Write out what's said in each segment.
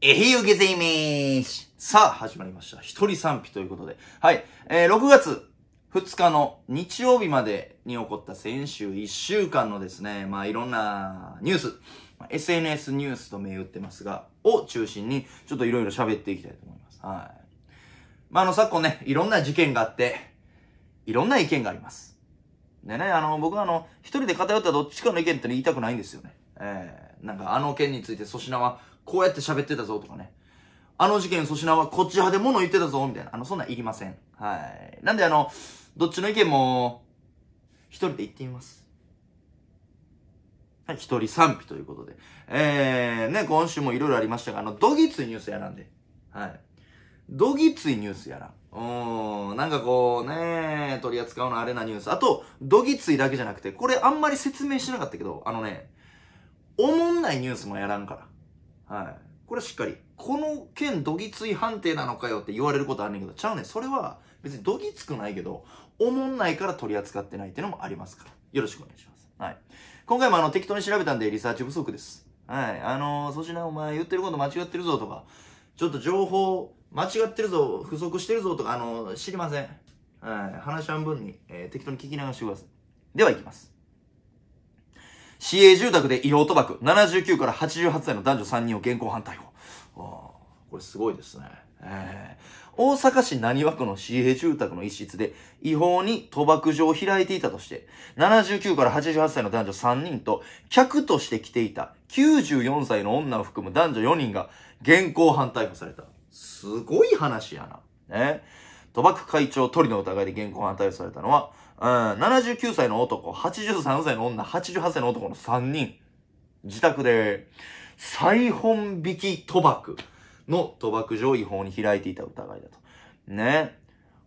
えひゆげぜいめーし。さあ、始まりました。一人賛否ということで。はい。えー、6月2日の日曜日までに起こった先週1週間のですね、まあいろんなニュース、SNS ニュースと銘打ってますが、を中心に、ちょっといろいろ喋っていきたいと思います。はい。まああの昨今ね、いろんな事件があって、いろんな意見があります。でね、あの、僕はあの、一人で偏ったどっちかの意見って言いたくないんですよね。えー、なんかあの件について粗品はこうやって喋ってたぞとかね。あの事件粗品はこっち派で物言ってたぞみたいな。あの、そんなんいりません。はい。なんであの、どっちの意見も、一人で言ってみます。はい、一人賛否ということで。えー、ね、今週もいろいろありましたが、あの、どぎついニュースやらんで。はい。どぎついニュースやらん。うーん、なんかこうね、取り扱うのあれなニュース。あと、どぎついだけじゃなくて、これあんまり説明しなかったけど、あのね、おもんないニュースもやらんから。はい。これしっかり。この件どぎつい判定なのかよって言われることあんねんけど、ちゃうねん。それは別にどぎつくないけど、おもんないから取り扱ってないっていうのもありますから。よろしくお願いします。はい。今回もあの適当に調べたんでリサーチ不足です。はい。あのー、しなお前言ってること間違ってるぞとか、ちょっと情報間違ってるぞ、不足してるぞとか、あのー、知りません。はい。話半分に、えー、適当に聞き流してください。ではいきます。市営住宅で違法賭博、79から88歳の男女3人を現行犯逮捕。これすごいですね。えー、大阪市浪速区の市営住宅の一室で違法に賭博場を開いていたとして、79から88歳の男女3人と客として来ていた94歳の女を含む男女4人が現行犯逮捕された。すごい話やな。ね。賭博会長鳥の疑いで現行犯逮捕されたのは、うん、79歳の男、83歳の女、88歳の男の3人、自宅で、再本引き賭博の賭博上を違法に開いていた疑いだと。ね。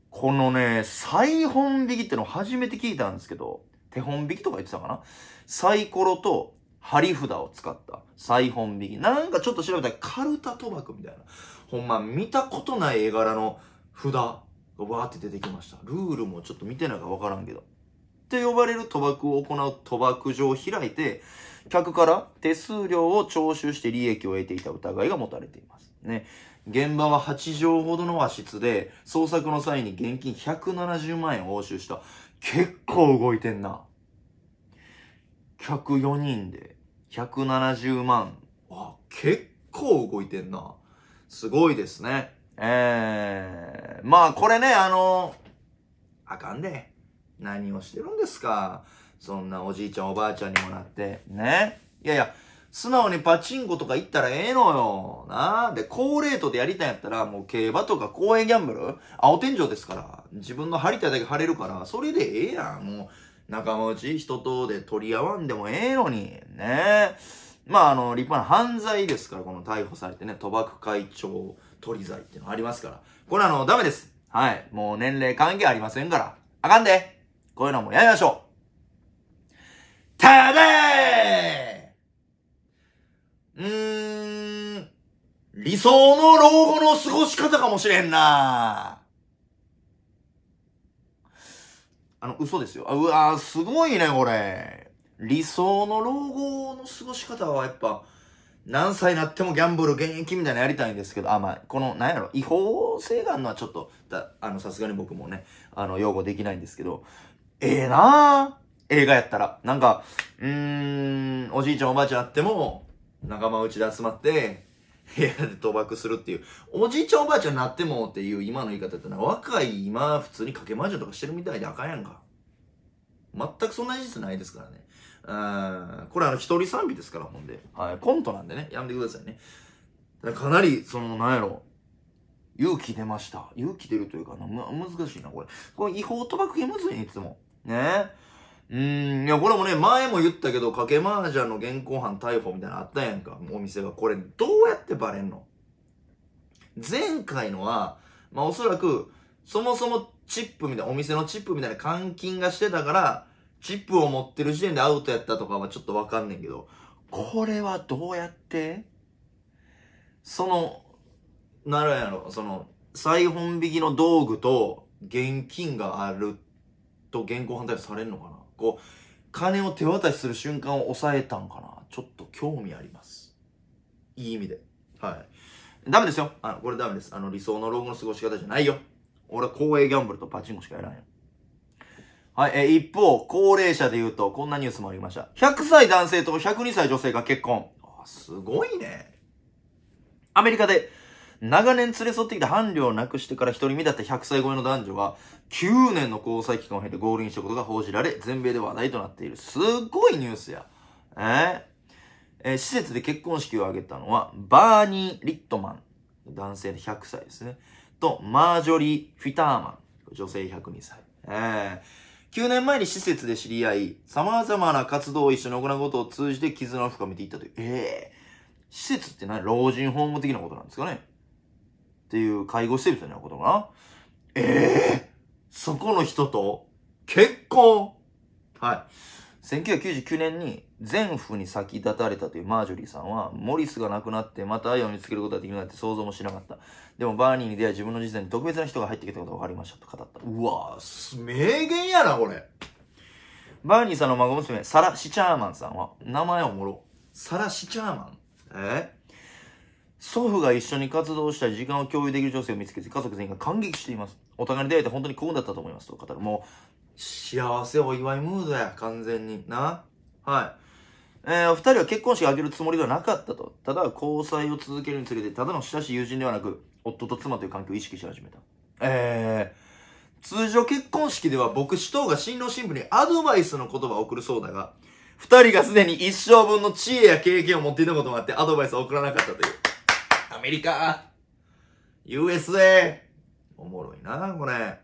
このね、再本引きっての初めて聞いたんですけど、手本引きとか言ってたかなサイコロと張り札を使った再本引き。なんかちょっと調べたらカルタ賭博みたいな。ほんま見たことない絵柄の札。わーって出てきました。ルールもちょっと見てないかわからんけど。って呼ばれる賭博を行う賭博場を開いて、客から手数料を徴収して利益を得ていた疑いが持たれています。ね。現場は8畳ほどの和室で、捜索の際に現金170万円を押収した。結構動いてんな。客4人で170万。あ、結構動いてんな。すごいですね。ええー、まあこれね、あの、あかんで、ね、何をしてるんですか。そんなおじいちゃんおばあちゃんにもなって。ね。いやいや、素直にパチンコとか行ったらええのよ。なで、高レートでやりたいんやったら、もう競馬とか公園ギャンブル青天井ですから。自分の張りたいだけ張れるから、それでええやん。もう、仲間内人とで取り合わんでもええのに。ねまあ、あの、立派な犯罪ですから、この逮捕されてね、賭博会長。取り剤っていうのありますから。これあの、ダメです。はい。もう年齢関係ありませんから。あかんで。こういうのもやりましょう。ただうーん。理想の老後の過ごし方かもしれんなあの、嘘ですよ。あうわすごいね、これ。理想の老後の過ごし方はやっぱ、何歳になってもギャンブル現役みたいなのやりたいんですけど、あ、まあ、この、なんやろ、違法性があるのはちょっと、だあの、さすがに僕もね、あの、擁護できないんですけど、ええー、なぁ。映画やったら。なんか、うーん、おじいちゃんおばあちゃんあっても、仲間内で集まって、部屋で賭博するっていう。おじいちゃんおばあちゃんになってもっていう今の言い方ってのは、若い今、普通に賭け麻雀とかしてるみたいであかんやんか。全くそんな事実ないですからね。これあの、一人賛美ですから、ほんで。はい、コントなんでね、やめてくださいね。かなり、その、なんやろ。勇気出ました。勇気出るというかな、難しいな、これ。これ違法賭博系むずいね、いつも。ねうん、いや、これもね、前も言ったけど、かけ麻雀の現行犯逮捕みたいなのあったやんか、お店が。これ、どうやってバレんの前回のは、まあ、おそらく、そもそもチップみたいな、お店のチップみたいな換金がしてたから、チップを持ってる時点でアウトやったとかはちょっとわかんねんけど、これはどうやってその、ならやろ、その、裁本引きの道具と現金があると現行犯逮捕されるのかなこう、金を手渡しする瞬間を抑えたんかなちょっと興味あります。いい意味で。はい。ダメですよ。あの、これダメです。あの、理想の老後の過ごし方じゃないよ。俺は公営ギャンブルとパチンコしかやらんよ。はい、え一方、高齢者で言うと、こんなニュースもありました。100歳男性と102歳女性が結婚。あ、すごいね。アメリカで、長年連れ添ってきた伴侶を亡くしてから一人身だった100歳超えの男女は、9年の交際期間を経てゴールしたことが報じられ、全米で話題となっている。すごいニュースや。えー、えー、施設で結婚式を挙げたのは、バーニー・リットマン。男性で100歳ですね。と、マージョリー・フィターマン。女性102歳。えー、9年前に施設で知り合い、様々な活動を一緒に行うことを通じて絆を深めていったという。ええー、施設って何老人ホーム的なことなんですかねっていう介護施設みたいなことかなええー、そこの人と結婚はい。1999年に全府に先立たれたというマージョリーさんは、モリスが亡くなってまた愛を見つけることができるなんて想像もしなかった。でもバーニーに出会い自分の人生に特別な人が入ってきたことが分かりましたと語った。うわぁ、名言やな、これ。バーニーさんの孫娘、サラ・シチャーマンさんは、名前おもろ。サラ・シチャーマンえ祖父が一緒に活動したり時間を共有できる女性を見つけて家族全員が感激しています。お互いに出会えて本当に幸運だったと思いますと語る。もう、幸せお祝いムードや、完全に。な。はい。えー、お二人は結婚式を挙げるつもりではなかったと。ただ、交際を続けるにつれて、ただの親しい友人ではなく、夫と妻という関係を意識し始めた。えー、通常結婚式では僕、師等が新郎新婦にアドバイスの言葉を送るそうだが、二人がすでに一生分の知恵や経験を持っていたこともあってアドバイスを送らなかったという。アメリカ !USA! おもろいな、これ。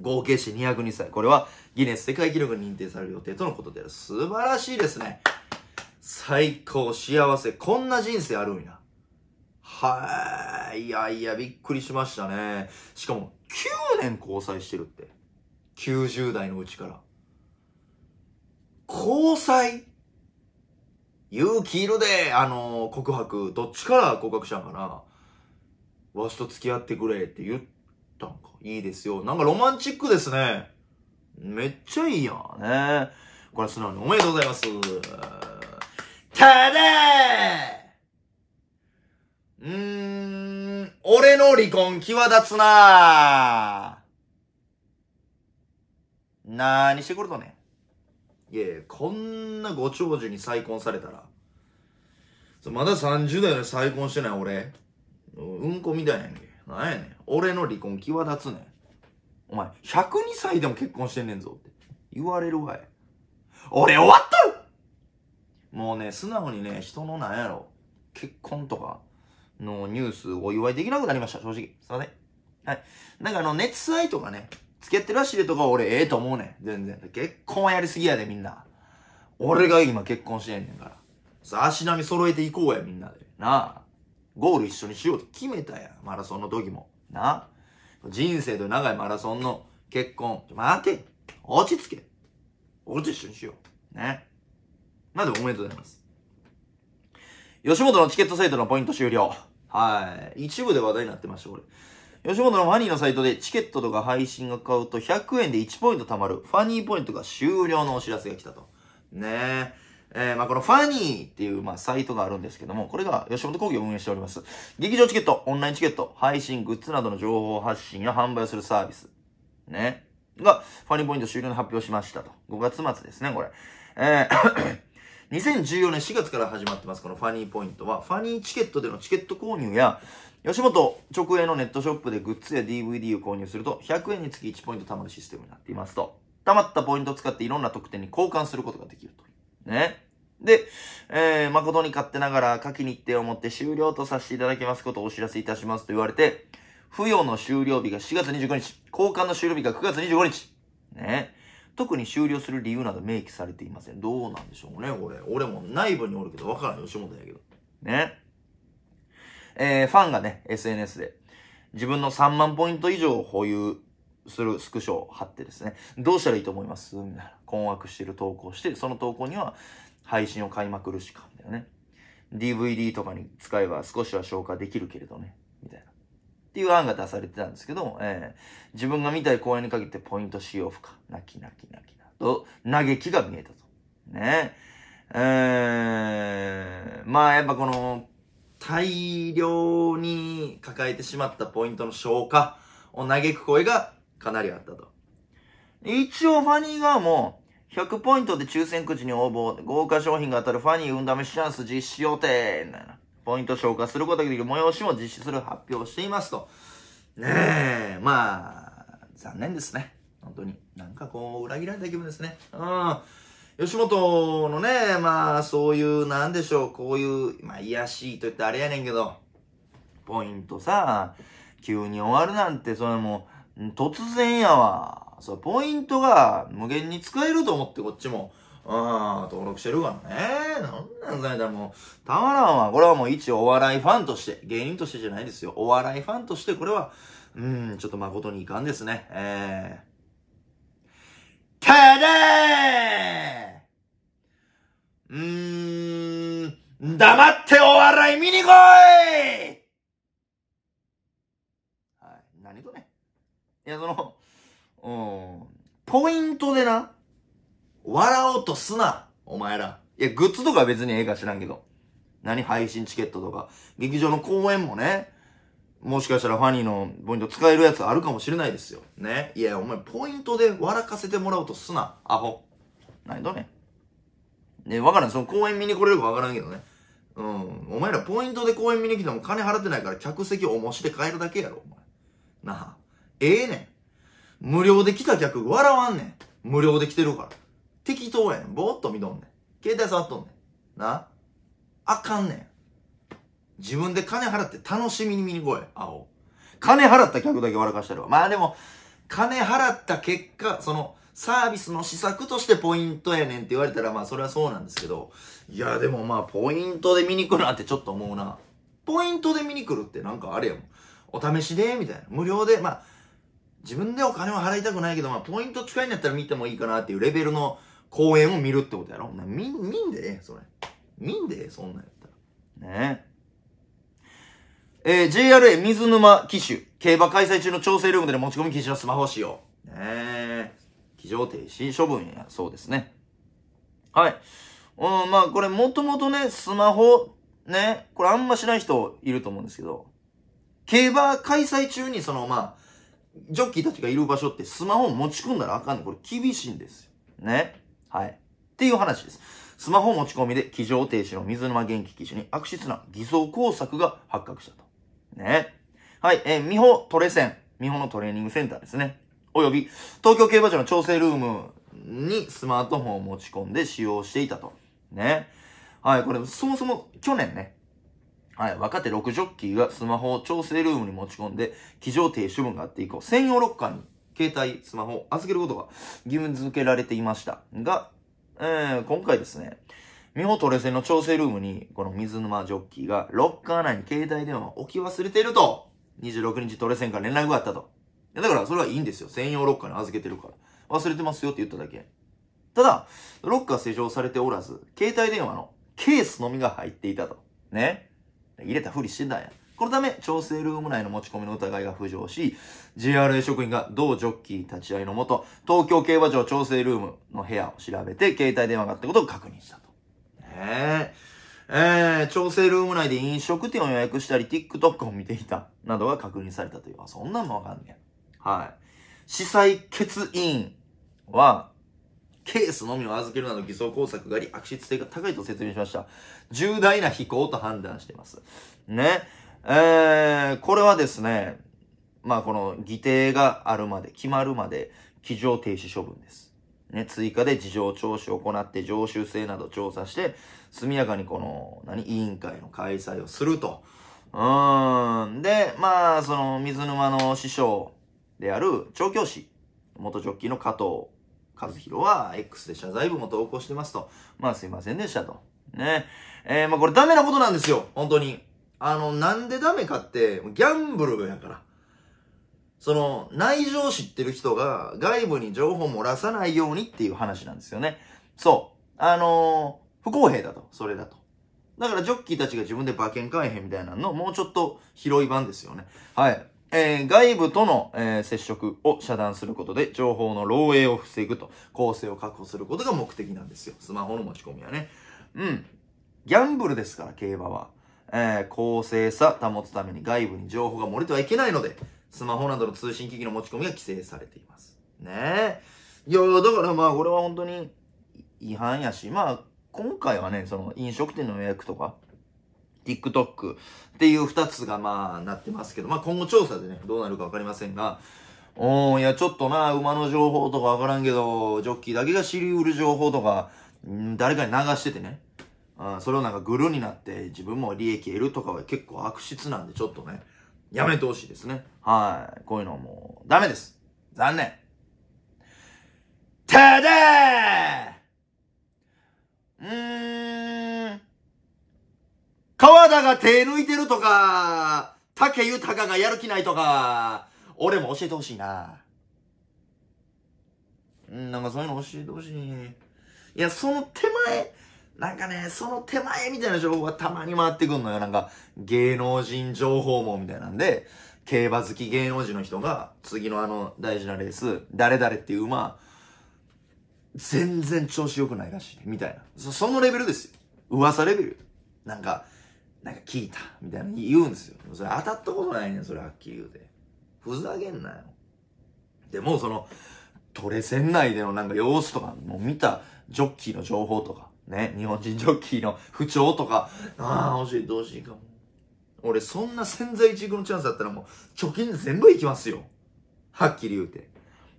合計して202歳。これはギネス世界記録に認定される予定とのことです。素晴らしいですね。最高、幸せ。こんな人生あるんや。はい。いやいや、びっくりしましたね。しかも、9年交際してるって。90代のうちから。交際勇気いるで、あのー、告白。どっちから告白したんかなわしと付き合ってくれって言っんか。いいですよ。なんかロマンチックですね。めっちゃいいやん。ねこれ素直におめでとうございます。ただうーん、俺の離婚際立つななーにしてくるとね。いえ、こんなご長寿に再婚されたら。まだ30代で再婚してない俺。うんこみたいなんけ。なやねん。俺の離婚際立つねん。お前、102歳でも結婚してんねんぞって言われるわい。俺終わったもうね、素直にね、人のなんやろ、結婚とかのニュースお祝いできなくなりました、正直。すいません。はい。なんかあの、熱愛とかね、付き合ってるらしいとか俺ええと思うねん。全然。結婚はやりすぎやで、みんな。俺が今結婚してんねんから。さあ、足並み揃えていこうや、みんなで。なあ。ゴール一緒にしようと決めたやん。マラソンの時も。な。人生と長いマラソンの結婚。待て落ち着け俺と一緒にしよう。ね。まずおめでとうございます。吉本のチケットサイトのポイント終了。はい。一部で話題になってました、れ。吉本のファニーのサイトでチケットとか配信が買うと100円で1ポイント貯まるファニーポイントが終了のお知らせが来たと。ねえ。えー、まあ、このファニーっていう、まあ、サイトがあるんですけども、これが吉本興業を運営しております。劇場チケット、オンラインチケット、配信、グッズなどの情報発信や販売するサービス。ね。が、ファニーポイント終了の発表しましたと。5月末ですね、これ。えー2014 年4月から始まってます、このファニーポイントは、ファニーチケットでのチケット購入や、吉本直営のネットショップでグッズや DVD を購入すると、100円につき1ポイント貯まるシステムになっていますと。貯まったポイントを使っていろんな特典に交換することができると。ね。で、えー、誠に勝手ながら、下記日程をもって終了とさせていただきますことをお知らせいたしますと言われて、付与の終了日が4月25日、交換の終了日が9月25日。ね。特に終了する理由など明記されていません。どうなんでしょうね、これ。俺も内部におるけど、わからん吉本やけど。ね。えー、ファンがね、SNS で、自分の3万ポイント以上を保有するスクショを貼ってですね、どうしたらいいと思いますみたいな。困惑してる投稿して、その投稿には配信を買いまくるしか、んだよね。DVD とかに使えば少しは消化できるけれどね、みたいな。っていう案が出されてたんですけどえー、自分が見たい公演に限ってポイント使用不可。泣き泣き泣きと、嘆きが見えたと。ね。えー、まあやっぱこの、大量に抱えてしまったポイントの消化を嘆く声がかなりあったと。一応ファニー側も、100ポイントで抽選くじに応募。豪華商品が当たるファニー運試しチャンス実施予定。ポイント消化することができる催しも実施する発表をしていますと。ねえ、まあ、残念ですね。本当に。なんかこう、裏切られた気分ですね。うん。吉本のね、まあ、そういう、なんでしょう、こういう、まあ、癒しいと言ってあれやねんけど、ポイントさ、急に終わるなんて、それも突然やわ。そう、ポイントが無限に使えると思ってこっちも、うん、登録してるからね。なんなんだよ、もう、たまらんわ。これはもう一お笑いファンとして、芸人としてじゃないですよ。お笑いファンとして、これは、うん、ちょっと誠にいかんですね。えー。ただーうーん、黙ってお笑い見に来いはい、何とね。いや、その、うん。ポイントでな、笑おうとすな、お前ら。いや、グッズとか別にええか知らんけど。何配信チケットとか、劇場の公演もね、もしかしたらファニーのポイント使えるやつあるかもしれないですよ。ね。いや、お前ポイントで笑かせてもらおうとすな、アホ。何だね。ね、わからん。その公演見に来れるかわからんけどね。うん。お前らポイントで公演見に来ても金払ってないから客席おもしで帰るだけやろ、お前。なあ。ええー、ねん。無料で来た客笑わんねん。無料で来てるから。適当やねん。ぼーっと見とんねん。携帯触っとんねん。なあかんねん。自分で金払って楽しみに見に来い。アホ。金払った客だけ笑かしてるわ。まあでも、金払った結果、その、サービスの施策としてポイントやねんって言われたら、まあそれはそうなんですけど、いやでもまあポイントで見に来るなんてちょっと思うな。ポイントで見に来るってなんかあれやもん。お試しで、みたいな。無料で、まあ、自分でお金を払いたくないけど、まあ、ポイント近いんだったら見てもいいかなっていうレベルの公演を見るってことやろ。な見、見んでええ、それ。見んでええ、そんなんやったら。ねえ。えー、JRA 水沼機種。競馬開催中の調整ルームでの持ち込み騎手のスマホ使用。ねえ。騎乗停止処分やそうですね。はい。うん、まあこれもともとね、スマホ、ね、これあんましない人いると思うんですけど、競馬開催中にそのまあ、ジョッキーたちがいる場所ってスマホを持ち込んだらあかんの。これ厳しいんですよ。ね。はい。っていう話です。スマホ持ち込みで、騎乗停止の水沼元気騎手に悪質な偽造工作が発覚したと。ね。はい、えー、美穂トレセン。美穂のトレーニングセンターですね。および、東京競馬場の調整ルームにスマートフォンを持ち込んで使用していたと。ね。はい、これ、そもそも去年ね、はい、若手6ジョッキーがスマホを調整ルームに持ち込んで、機上停止分があって以降、専用ロッカーに携帯、スマホを預けることが義務付けられていました。が、えー、今回ですね、ミホトレセンの調整ルームに、この水沼ジョッキーが、ロッカー内に携帯電話を置き忘れていると、26日トレセンから連絡があったと。だから、それはいいんですよ。専用ロッカーに預けてるから。忘れてますよって言っただけ。ただ、ロッカー施錠されておらず、携帯電話のケースのみが入っていたと。ね。入れたふりしてたんや。このため、調整ルーム内の持ち込みの疑いが浮上し、JRA 職員が同ジョッキー立ち会いのもと、東京競馬場調整ルームの部屋を調べて、携帯電話があったことを確認したと。えー。えー、調整ルーム内で飲食店を予約したり、TikTok を見ていた、などが確認されたという。あ、そんなんもわかんねえ。はい。司祭決委員は、ケースのみを預けるなど偽装工作があり、悪質性が高いと説明しました。重大な非行と判断しています。ね。えー、これはですね、まあこの議定があるまで、決まるまで、機上停止処分です。ね、追加で事情聴取を行って常習性など調査して、速やかにこの、何、委員会の開催をすると。うーん。で、まあ、その、水沼の師匠である調教師、元ジョッキーの加藤和弘は X で謝罪文も投稿してますと。まあすいませんでしたと。ね。えー、まあこれダメなことなんですよ。本当に。あの、なんでダメかって、ギャンブルやから。その、内情知ってる人が外部に情報漏らさないようにっていう話なんですよね。そう。あのー、不公平だと。それだと。だからジョッキーたちが自分で馬券買えへんみたいなの、もうちょっと広い版ですよね。はい。えー、外部との、えー、接触を遮断することで情報の漏洩を防ぐと構成を確保することが目的なんですよ。スマホの持ち込みはね。うん。ギャンブルですから、競馬は。えー、公正さ保つために外部に情報が漏れてはいけないので、スマホなどの通信機器の持ち込みが規制されています。ねえ。いや、だからまあ、これは本当に違反やし、まあ、今回はね、その飲食店の予約とか、TikTok っていう2つがまあなってますけど、まあ今後調査でね、どうなるかわかりませんが、おー、いやちょっとな、馬の情報とかわからんけど、ジョッキーだけが知り得る情報とか、ん誰かに流しててね、あそれをなんかグルになって自分も利益得るとかは結構悪質なんでちょっとね、やめてほしいですね。はい。こういうのはもうダメです。残念。ただーうーん。川田が手抜いてるとか、竹豊がやる気ないとか、俺も教えてほしいな。うん、なんかそういうの教えてほしい。いや、その手前、なんかね、その手前みたいな情報がたまに回ってくんのよ。なんか、芸能人情報網みたいなんで、競馬好き芸能人の人が、次のあの大事なレース、誰々っていう馬、全然調子良くないらしい、みたいな。そのレベルですよ。噂レベル。なんか、なんか聞いた、みたいな言うんですよ。それ当たったことないねん、それはっきり言うて。ふざけんなよ。でもその、トレセン内でのなんか様子とか、もう見たジョッキーの情報とか、ね、日本人ジョッキーの 不調とか、ああ、欲しい、どうしいかも。俺そんな潜在一遇のチャンスだったらもう貯金全部いきますよ。はっきり言うて。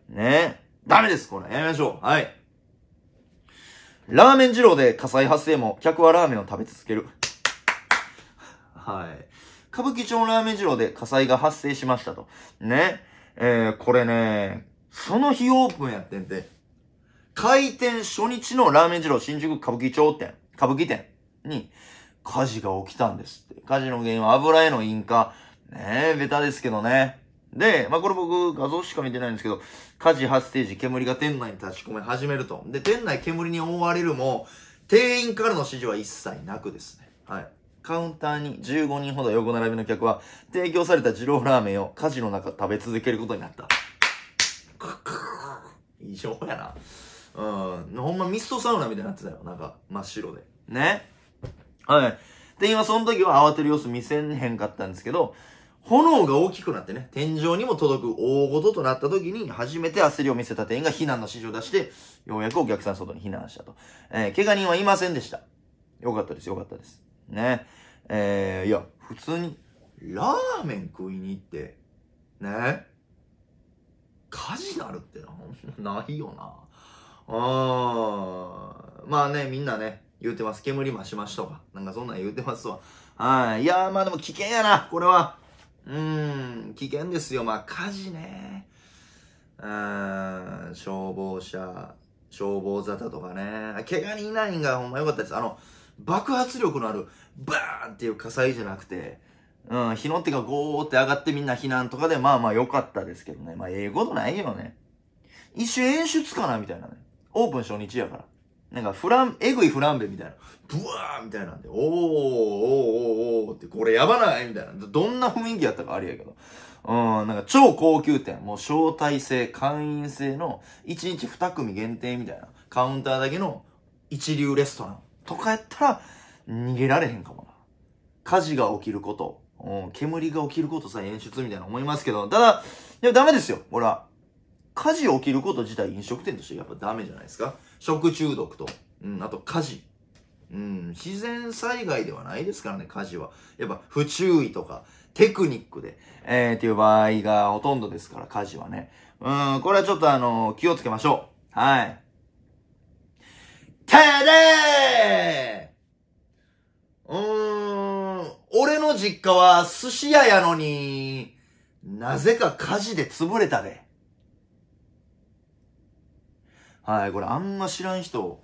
ねえ。ダメです、これ。やめましょう。はい。ラーメン二郎で火災発生も、客はラーメンを食べ続ける。はい。歌舞伎町ラーメン二郎で火災が発生しましたと。ね。えー、これね、その日オープンやってんて。開店初日のラーメン二郎新宿歌舞伎町店、歌舞伎店に火事が起きたんですって。火事の原因は油への引火。ねえ、ベタですけどね。で、まあ、これ僕画像しか見てないんですけど、火事発生時煙が店内に立ち込め始めると。で、店内煙に覆われるも、店員からの指示は一切なくですね。はい。カウンターに15人ほど横並びの客は、提供された二郎ラーメンを火事の中食べ続けることになった。異常やな。うん。ほんまミストサウナみたいになってたよ。なんか、真っ白で。ね。はい。で、今その時は慌てる様子見せへんかったんですけど、炎が大きくなってね、天井にも届く大事となった時に、初めて焦りを見せた店員が避難の指示を出して、ようやくお客さん外に避難したと。えー、怪我人はいませんでした。よかったです、よかったです。ね。えー、いや、普通に、ラーメン食いに行って、ね。火事なるってな、ないよな。あー。まあね、みんなね、言うてます。煙増しましとか。なんかそんなん言うてますわ。はい。いやー、まあでも危険やな、これは。うーん、危険ですよ。まあ火事ね。うん、消防車、消防沙汰とかね。怪我人いないんがほんまよかったです。あの、爆発力のある、バーンっていう火災じゃなくて、うん、火の手がゴーって上がってみんな避難とかで、まあまあ良かったですけどね。まあ、ええことないよね。一瞬演出かなみたいなね。オープン初日やから。なんか、フラン、えぐいフランベみたいな。ブワーみたいなんで、おー、おー、おー、おーって、これやばないみたいな。どんな雰囲気やったかありやけど。うん、なんか超高級店。もう招待制、会員制の、1日2組限定みたいな。カウンターだけの一流レストラン。とかやったら、逃げられへんかもな。火事が起きること、うん、煙が起きることさ、演出みたいな思いますけど、ただ、でもダメですよ、ほら。火事起きること自体飲食店としてやっぱダメじゃないですか。食中毒と、うん、あと火事。うん、自然災害ではないですからね、火事は。やっぱ不注意とか、テクニックで、えー、っていう場合がほとんどですから、火事はね。うん、これはちょっとあのー、気をつけましょう。はい。帰れうーん、俺の実家は寿司屋やのに、なぜか火事で潰れたで。はい、これあんま知らん人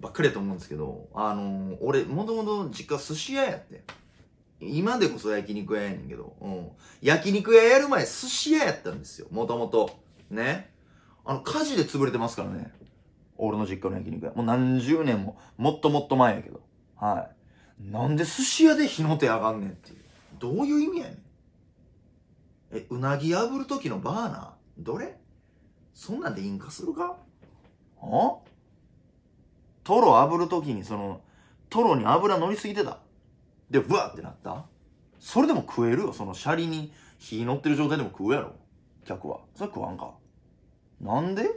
ばっかりやと思うんですけど、あのー、俺、もともと実家寿司屋やって。今でこそ焼肉屋やねんけど、うん。焼肉屋やる前寿司屋やったんですよ、もともと。ね。あの、火事で潰れてますからね。俺の実家の焼肉屋。もう何十年も、もっともっと前やけど。はい。なんで寿司屋で火の手上がんねんっていう。どういう意味やねん。え、うなぎ炙る時のバーナーどれそんなんで引火するかあトロ炙る時にその、トロに油乗りすぎてた。で、ブワってなったそれでも食えるよ。そのシャリに火乗ってる状態でも食うやろ。客は。それ食わんか。なんで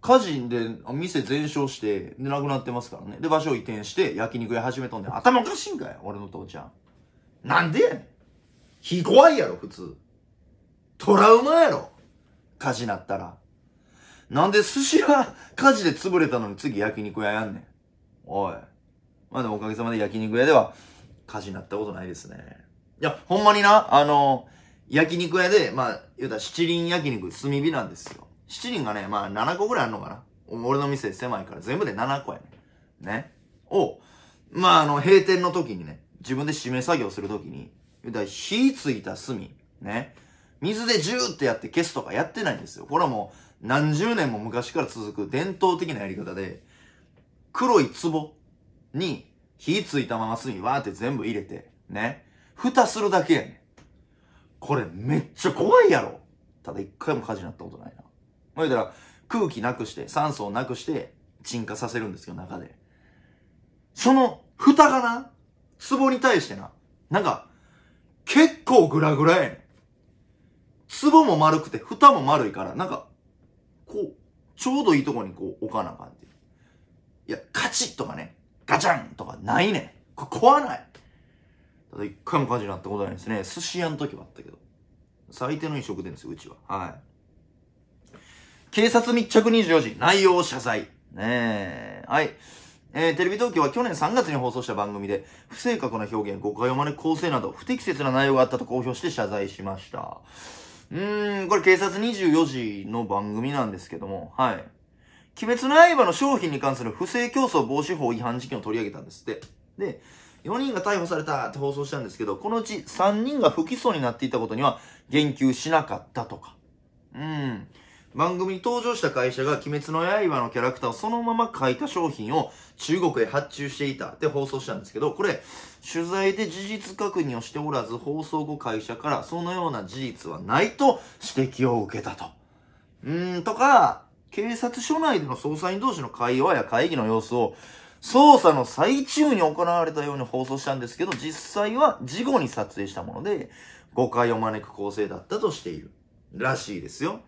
火事で店全焼して、で、なくなってますからね。で、場所移転して、焼肉屋始めとんで、頭おかしいんかい俺の父ちゃん。なんでやねん。火怖いやろ、普通。トラウマやろ。火事なったら。なんで寿司屋、火事で潰れたのに次焼肉屋やんねん。おい。まあでもおかげさまで焼肉屋では火事になったことないですね。いや、ほんまにな、あの、焼肉屋で、まあ、言うたら七輪焼肉、炭火なんですよ。7人がね、まあ7個ぐらいあるのかな。俺の店狭いから全部で7個やね。ね。を、まああの、閉店の時にね、自分で締め作業する時に、火ついた炭、ね。水でジューってやって消すとかやってないんですよ。これはもう何十年も昔から続く伝統的なやり方で、黒い壺に火ついたまま炭わーって全部入れて、ね。蓋するだけやねん。これめっちゃ怖いやろ。ただ一回も火事になったことないな。ほいだら、空気なくして、酸素をなくして、沈下させるんですよ、中で。その、蓋がな、壺に対してな、なんか、結構グラグラやねん。壺も丸くて、蓋も丸いから、なんか、こう、ちょうどいいとこにこう置かなあかんっていう。いや、カチッとかね、ガチャンとかないねん。これ壊ない。ただ一回も火事になったことないですね。寿司屋の時はあったけど。最低の飲食店ですよ、うちは。はい。警察密着24時、内容謝罪。ねえ。はい。えー、テレビ東京は去年3月に放送した番組で、不正確な表現、誤解を招く構成など、不適切な内容があったと公表して謝罪しました。うーん、これ警察24時の番組なんですけども、はい。鬼滅の刃の商品に関する不正競争防止法違反事件を取り上げたんですって。で、4人が逮捕されたって放送したんですけど、このうち3人が不起訴になっていたことには言及しなかったとか。うん。番組に登場した会社が鬼滅の刃のキャラクターをそのまま書いた商品を中国へ発注していたって放送したんですけど、これ、取材で事実確認をしておらず、放送後会社からそのような事実はないと指摘を受けたと。うーん、とか、警察署内での捜査員同士の会話や会議の様子を、捜査の最中に行われたように放送したんですけど、実際は事後に撮影したもので、誤解を招く構成だったとしているらしいですよ。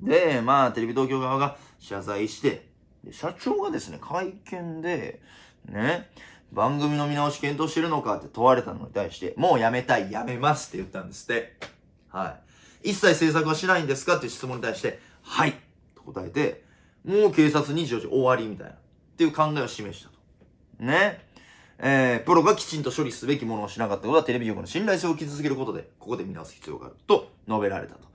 で、まあ、テレビ東京側が謝罪して、社長がですね、会見で、ね、番組の見直し検討してるのかって問われたのに対して、もうやめたい、やめますって言ったんですって。はい。一切制作はしないんですかって質問に対して、はいと答えて、もう警察24時終わりみたいな。っていう考えを示したと。ね。えー、プロがきちんと処理すべきものをしなかったことはテレビ局の信頼性を傷つけることで、ここで見直す必要があると述べられたと。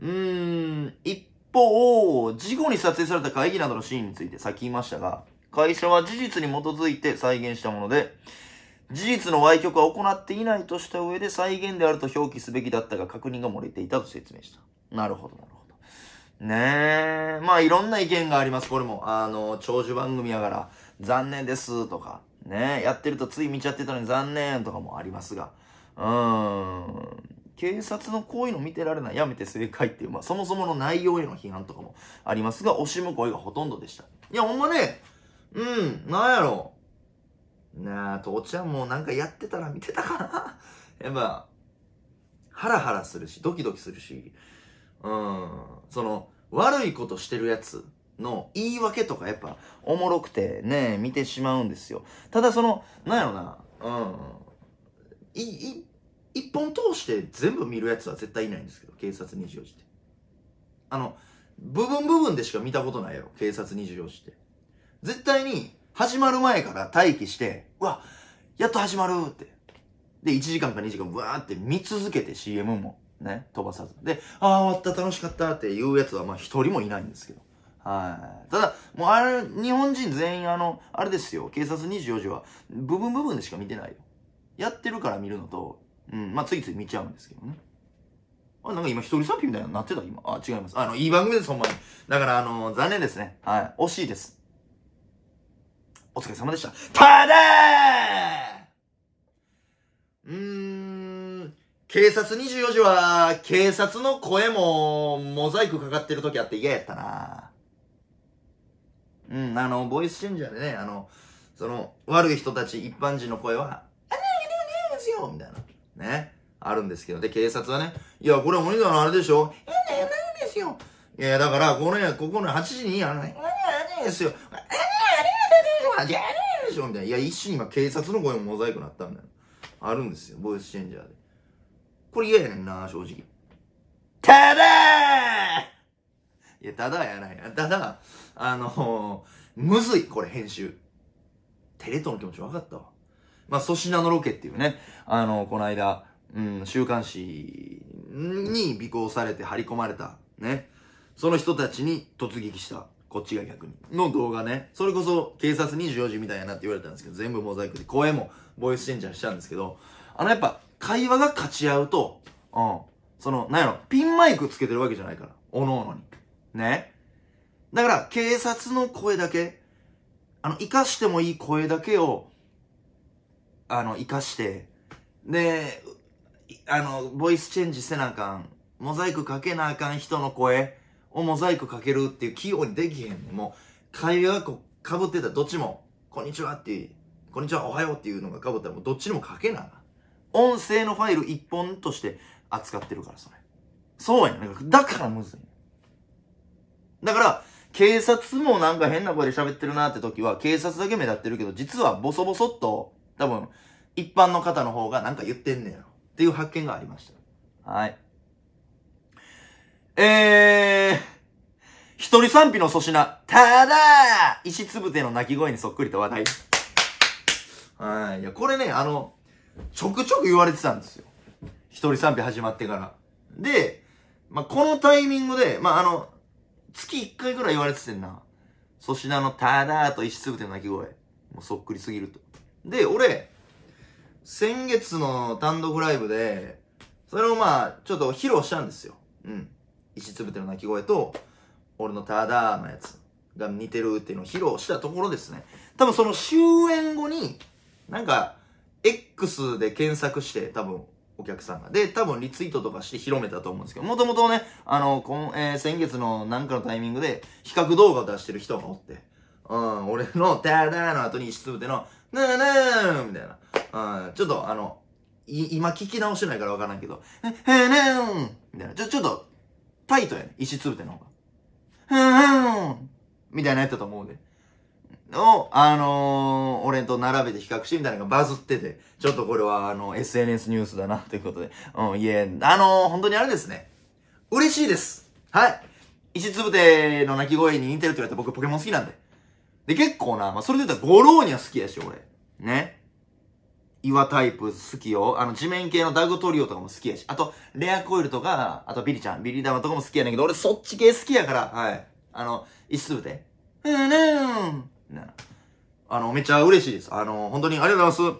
うーん、一方、事故に撮影された会議などのシーンについて先言いましたが、会社は事実に基づいて再現したもので、事実の歪曲は行っていないとした上で再現であると表記すべきだったが確認が漏れていたと説明した。なるほど、なるほど。ねえ。まあいろんな意見があります、これも。あの、長寿番組やから、残念ですとか、ねやってるとつい見ちゃってたのに残念とかもありますが。うーん。警察の行為の見てられない、やめて正解っていう、まあ、そもそもの内容への批判とかもありますが、惜しむ声がほとんどでした。いや、ほんまね、うん、なんやろ。なあ、父ちゃんもなんかやってたら見てたかな。やっぱ、ハラハラするし、ドキドキするし、うん、その、悪いことしてるやつの言い訳とかやっぱおもろくてね、見てしまうんですよ。ただその、なんやろな、うん、い、い一本通して全部見るやつは絶対いないんですけど、警察24時って。あの、部分部分でしか見たことないやろ、警察24時って。絶対に、始まる前から待機して、うわ、やっと始まるって。で、1時間か2時間、わーって見続けて CM もね、飛ばさず。で、ああ、終わった、楽しかったっていうやつは、まあ一人もいないんですけど。はい。ただ、もうあれ、日本人全員あの、あれですよ、警察24時は、部分部分でしか見てないよ。やってるから見るのと、うん、まあ、ついつい見ちゃうんですけどね。あ、なんか今一人賛否みたいななってた今。あ、違います。あの、いい番組です、ほんまに。だから、あのー、残念ですね。はい。惜しいです。お疲れ様でした。ただーうーん、警察24時は、警察の声も、モザイクかかってる時あって嫌やったなうん、あの、ボイスチェンジャーでね、あの、その、悪い人たち、一般人の声は、あ、なんか、なんよみたいな。ね。あるんですけど。で、警察はね、いや、これお兄さんのあれでしょやだ、やないですよ。いや、だから、このや、ここの8時に、あのね、やないですよ。あれ、あれ、あれ、あれ、あれ、でしょみたいな。いや、一瞬今警察の声もモザイクなったんだよ。あるんですよ、ボイスチェンジャーで。これ嫌やねんな、正直。ただいや、ただやないただ、あのー、むずい、これ編集。テレ東の気持ち分かったわ。まあ、粗品のロケっていうね、あの、この間、うん、週刊誌に尾行されて張り込まれた、ね、その人たちに突撃した、こっちが逆に、の動画ね、それこそ警察24時みたいなって言われたんですけど、全部モザイクで、声もボイスチェンジャーしたんですけど、あの、やっぱ、会話が勝ち合うと、うん、その、なんやろ、ピンマイクつけてるわけじゃないから、おのおのに。ね。だから、警察の声だけ、あの、生かしてもいい声だけを、あの、活かして、で、あの、ボイスチェンジせなあかん、モザイクかけなあかん人の声をモザイクかけるっていう器用にできへんもう、会話がこかぶってたどっちも、こんにちはっていう、こんにちは、おはようっていうのがかぶったらもうどっちにもかけな音声のファイル一本として扱ってるから、それ。そうやねだからむずい。だから、警察もなんか変な声で喋ってるなって時は、警察だけ目立ってるけど、実はボソボソっと、多分、一般の方の方がなんか言ってんねやろ。っていう発見がありました。はい。えー、一人賛否の粗品、ただ石つぶての鳴き声にそっくりと話題。はい。いや、これね、あの、ちょくちょく言われてたんですよ。一人賛否始まってから。で、まあ、このタイミングで、まあ、あの、月一回ぐらい言われててんな。粗品のただーと石つぶての鳴き声。もうそっくりすぎると。で、俺、先月の単独ライブで、それをまあ、ちょっと披露したんですよ。うん。石つぶての鳴き声と、俺のただのやつが似てるっていうのを披露したところですね。多分その終演後に、なんか、X で検索して、多分、お客さんが。で、多分リツイートとかして広めたと思うんですけど、もともとね、あの、こんえー、先月のなんかのタイミングで、比較動画を出してる人がおって、うん、俺の、ただの後に石つぶての、ねーねーみたいな。ん、ちょっとあの、い、今聞き直してないからわからんけど、へえ、ねーんみたいな。ちょ、ちょっと、タイトやね。石つぶての方が。へーんみたいなやったと思うで。を、あのー、俺と並べて比較してみたいなのがバズってて、ちょっとこれは、あの、SNS ニュースだな、ということで。うん、いえ、あのー、本当にあれですね。嬉しいです。はい。石つぶての鳴き声に似てるって言われて僕ポケモン好きなんで。で、結構な、まあ、それで言ったらゴローニャ好きやし、俺。ね。岩タイプ好きよ。あの、地面系のダグトリオとかも好きやし。あと、レアコイルとか、あとビリちゃん、ビリ玉とかも好きやねんけど、俺そっち系好きやから、はい。あの、一粒で。うーねーん。あの、めっちゃ嬉しいです。あの、本当にありがとうござい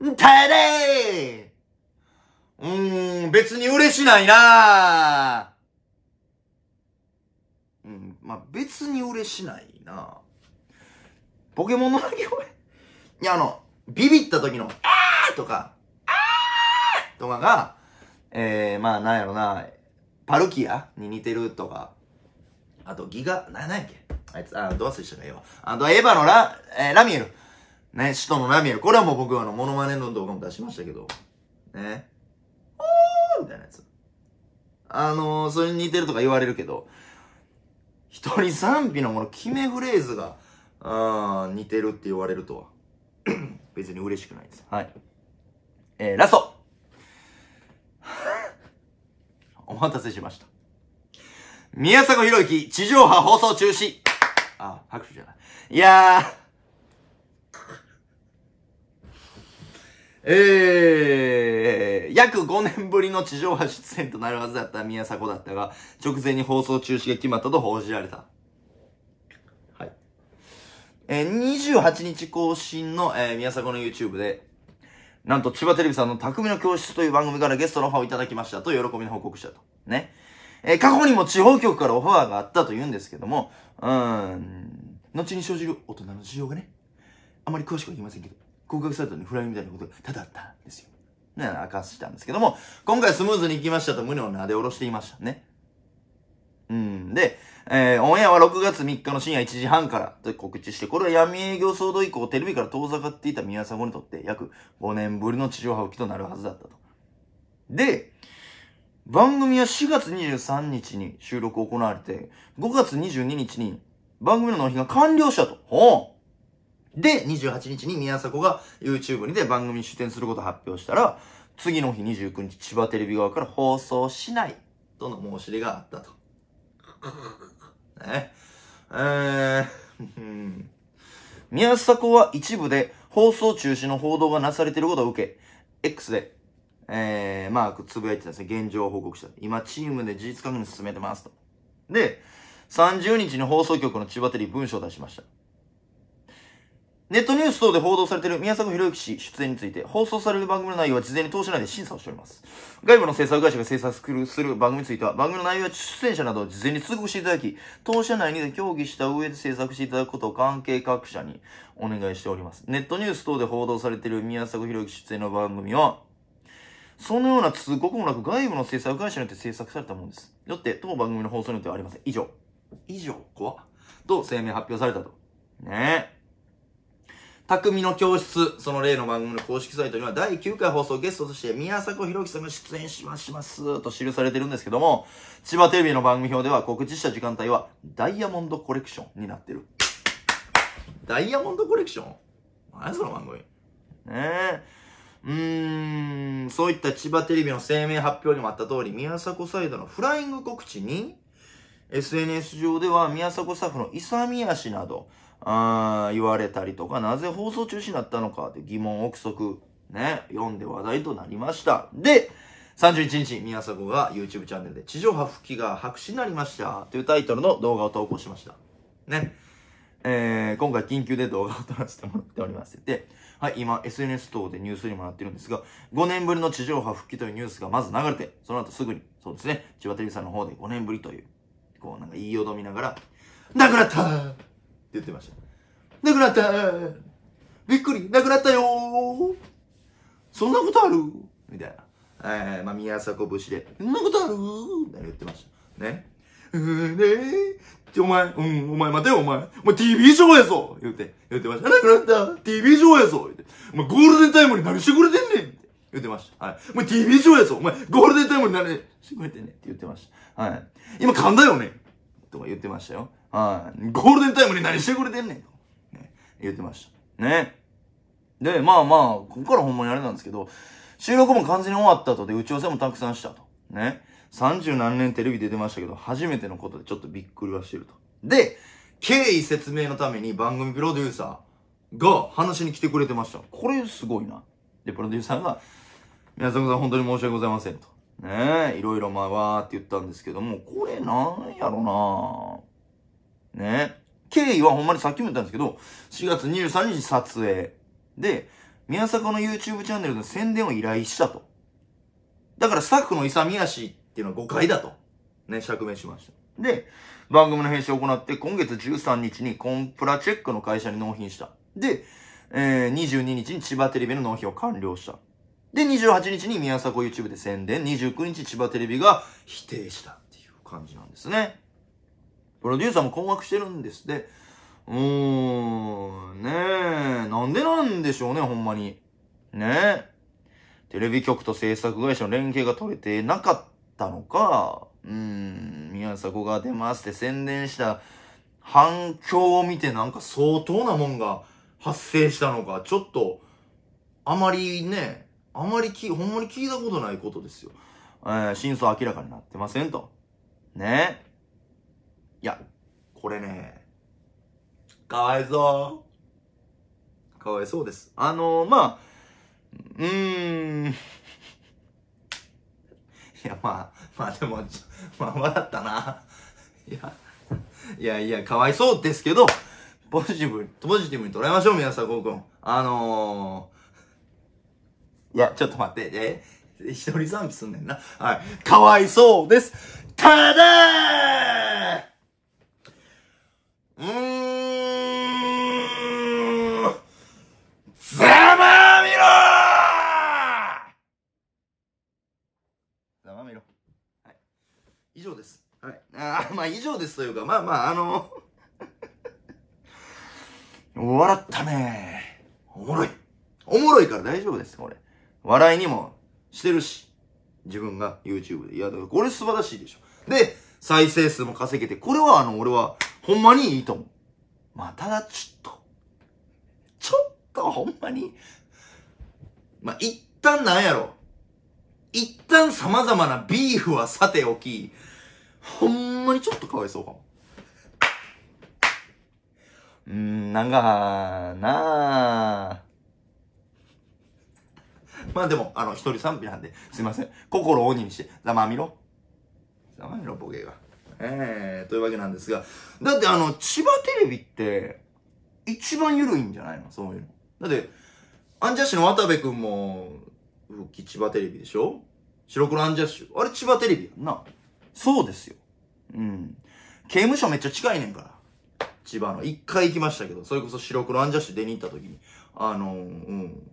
ます。たれーうーん、別に嬉しないなぁ。まあ、別に嬉しないな。ポケモンの鳴き声。いや、あの、ビビった時の、あーとか、あーとかが、えー、まあ、なんやろな、パルキアに似てるとか、あと、ギガ、な、なんやっけあいつ、あ、どうせしたらええわ。あと、エヴァのラ、えー、ラミエル。ね、首都のラミエル。これはもう僕はあの、モノマネの動画も出しましたけど、ね。おーみたいなやつ。あのー、それに似てるとか言われるけど、一人賛否のこの決めフレーズが、あ似てるって言われるとは。別に嬉しくないです。はい。えー、ラスト お待たせしました。宮迫博之、地上波放送中止。あ、拍手じゃない。いやー、えー、約5年ぶりの地上波出演となるはずだった宮迫だったが、直前に放送中止が決まったと報じられた。はい。えー、28日更新の、えー、宮迫の YouTube で、なんと千葉テレビさんの匠の教室という番組からゲストのオファーをいただきましたと喜びの報告したと。ね。えー、過去にも地方局からオファーがあったと言うんですけども、うーん、後に生じる大人の事情がね、あまり詳しくは言いませんけど。告白されたのにフライみたいなことが多々あったんですよ。ね、明かしたんですけども、今回スムーズに行きましたと胸を撫で下ろしていましたね。うん。で、えー、オンエアは6月3日の深夜1時半からと告知して、これは闇営業騒動以降、テレビから遠ざかっていた宮迫にとって約5年ぶりの地上波復きとなるはずだったと。で、番組は4月23日に収録行われて、5月22日に番組の納品が完了したと。ほうで、28日に宮迫が YouTube にて番組に出演することを発表したら、次の日29日千葉テレビ側から放送しないとの申し出があったと。ね。えー、ん。宮迫は一部で放送中止の報道がなされていることを受け、X で、えー、マークつぶやいてたんですね。現状を報告した。今、チームで事実確認進めてますと。で、30日に放送局の千葉テレビ文章を出しました。ネットニュース等で報道されている宮迫博之氏出演について、放送される番組の内容は事前に投資内で審査をしております。外部の制作会社が制作する番組については、番組の内容や出演者などを事前に通告していただき、当社内にで協議した上で制作していただくことを関係各社にお願いしております。ネットニュース等で報道されている宮迫博之出演の番組は、そのような通告もなく外部の制作会社によって制作されたものです。よって、当番組の放送によってはありません。以上。以上、怖と声明発表されたと。ねえ。匠の教室、その例の番組の公式サイトには、第9回放送ゲストとして、宮迫博樹さんが出演します、します、と記されてるんですけども、千葉テレビの番組表では告知した時間帯は、ダイヤモンドコレクションになってる。ダイヤモンドコレクション何その番組ねえ。うーん、そういった千葉テレビの声明発表にもあった通り、宮迫サイドのフライング告知に、SNS 上では宮迫スタッフの勇み足など、あ言われたりとか、なぜ放送中止になったのかって疑問憶測、ね、読んで話題となりました。で、31日、宮迫が YouTube チャンネルで地上波復帰が白紙になりましたというタイトルの動画を投稿しました。ね。えー、今回緊急で動画を撮らせてもらっております。で、はい、今 SNS 等でニュースにもなってるんですが、5年ぶりの地上波復帰というニュースがまず流れて、その後すぐに、そうですね、千葉テレビさんの方で5年ぶりという、こうなんか言いよどみながら、亡くなった言ってました。なくなったびっくりなくなったよそんなことあるみたいな。えー、まあ、宮迫節で、そんなことあるみたいな言ってました。ね。ねっお前、うん、お前待てよ、お前。お前 TV ショーやぞ言って、言ってました。なくなった !TV ショーやぞ言って。お前ゴールデンタイムに何してくれてんねん言ってました。はい。お前 TV ショーやぞお前ゴールデンタイムに何してくれてんねんって言ってました。はい。今噛んだよねとか言ってましたよ。はい。ゴールデンタイムに何してくれてんねんね、言ってました。ね。で、まあまあ、ここからほんまにあれなんですけど、収録も完全に終わった後で打ち合わせもたくさんしたと。ね。三十何年テレビ出てましたけど、初めてのことでちょっとびっくりはしてると。で、経緯説明のために番組プロデューサーが話に来てくれてました。これすごいな。で、プロデューサーが、皆さん本当に申し訳ございませんと。ねえ、いろいろまあわーって言ったんですけども、これなんやろなね。経緯はほんまにさっきも言ったんですけど、4月23日撮影。で、宮坂の YouTube チャンネルの宣伝を依頼したと。だからスタッフの勇み足っていうのは誤解だと。ね、釈明しました。で、番組の編集を行って今月13日にコンプラチェックの会社に納品した。で、えー、22日に千葉テレビの納品を完了した。で、28日に宮迫 YouTube で宣伝、29日千葉テレビが否定したっていう感じなんですね。プロデューサーも困惑してるんですで、うーん、ねえ、なんでなんでしょうね、ほんまに。ねえ。テレビ局と制作会社の連携が取れてなかったのか、うーん、宮迫が出ますって宣伝した反響を見てなんか相当なもんが発生したのか、ちょっと、あまりね、あまりき、ほんまに聞いたことないことですよ。えー、真相明らかになってませんと。ね。いや、これね、かわいそう。かわいそうです。あのー、まあ、うーん。いや、まあ、まあでも、まあ笑ったな。いや、いやいや、かわいそうですけど、ポジティブ、ポジティブに捉えましょう、皆さん、こうくん。あのー、いや、ちょっと待って、え、一人賛否すんねんな。はい。かわいそうです。ただーうーん、ざまみろざまみろ。はい。以上です。はい。あまあ以上ですというか、まあまああの笑ったねおもろい。おもろいから大丈夫です、これ。笑いにもしてるし。自分が YouTube で。いや、これ素晴らしいでしょ。で、再生数も稼げて、これはあの、俺はほんまにいいと思う。まあ、ただちょっと、ちょっとほんまに、まあ、一旦なんやろ。一旦様々なビーフはさておき、ほんまにちょっとかわいそうかも。うん、なんか、なぁ。まあでも、あの、一人賛否なんで、すいません。心を鬼にして、ざまみろ。ざまみろ、ボケが。えー、というわけなんですが、だってあの、千葉テレビって、一番緩いんじゃないのそういうの。だって、アンジャッシュの渡部君も、復帰千葉テレビでしょ白黒アンジャッシュ。あれ千葉テレビやんな。そうですよ。うん。刑務所めっちゃ近いねんから。千葉の。一回行きましたけど、それこそ白黒アンジャッシュ出に行った時に、あのー、うん。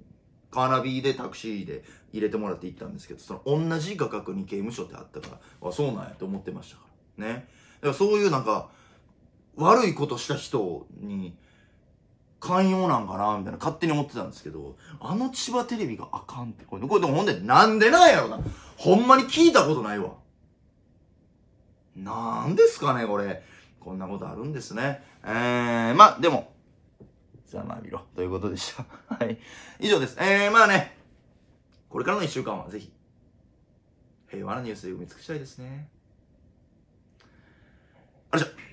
カーナビでタクシーで入れてもらって行ったんですけど、その同じ画角に刑務所ってあったから、あ、そうなんやと思ってましたから。ね。だからそういうなんか、悪いことした人に、寛容なんかなみたいな、勝手に思ってたんですけど、あの千葉テレビがあかんって、これ、これでもほんで、なんでなんやろな。ほんまに聞いたことないわ。なんですかね、これ。こんなことあるんですね。えー、まあ、でも、ざまみろ。ということでした。はい。以上です。えー、まあね、これからの一週間はぜひ、平和なニュースで埋め尽くしたいですね。あれじゃ。